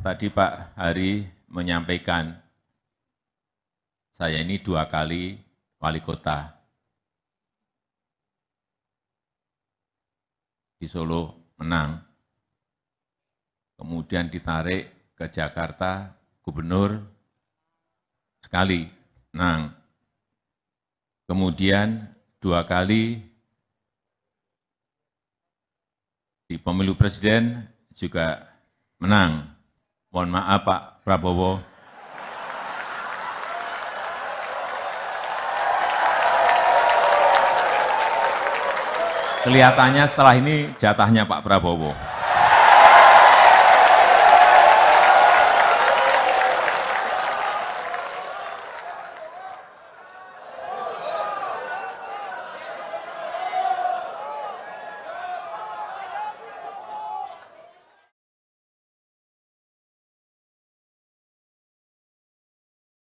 tadi Pak Hari menyampaikan, saya ini dua kali wali kota di Solo menang, kemudian ditarik ke Jakarta gubernur sekali menang, kemudian dua kali di pemilu presiden juga menang. Mohon maaf Pak Prabowo. Kelihatannya setelah ini jatahnya Pak Prabowo.